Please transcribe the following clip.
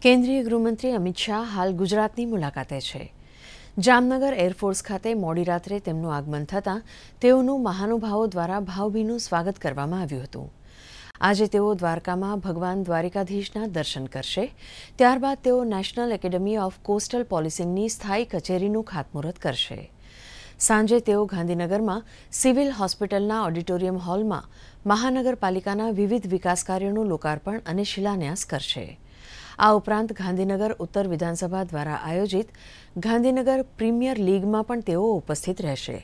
કેન્દ્રીય ગૃહમંત્રી અમિત શાહ હાલ ગુજરાતની મુલાકાતે છે જામનગર એરફોર્સ ખાતે મોડી રાત્રે તેમનું આગમન થતાં તેઓનું મહાનુભાવો દ્વારા ભાવભીનું સ્વાગત કરવામાં આવ્યું હતું આજે તેઓ દ્વારકામાં ભગવાન દ્વારિકાધીશના દર્શન કરશે ત્યારબાદ તેઓ નેશનલ એકેડેમી ઓફ કોસ્ટલ પોલિસિંગની સ્થાયી કચેરીનું ખાતમુહૂર્ત કરશે સાંજે તેઓ ગાંધીનગરમાં સિવિલ હોસ્પિટલના ઓડિટોરિયમ હોલમાં મહાનગરપાલિકાના વિવિધ વિકાસ કાર્યોનું લોકાર્પણ અને શિલાન્યાસ કરશે આ ઉપરાંત ગાંધીનગર ઉત્તર વિધાનસભા દ્વારા આયોજિત ગાંધીનગર પ્રીમિયર લીગમાં પણ તેઓ ઉપસ્થિત રહેશે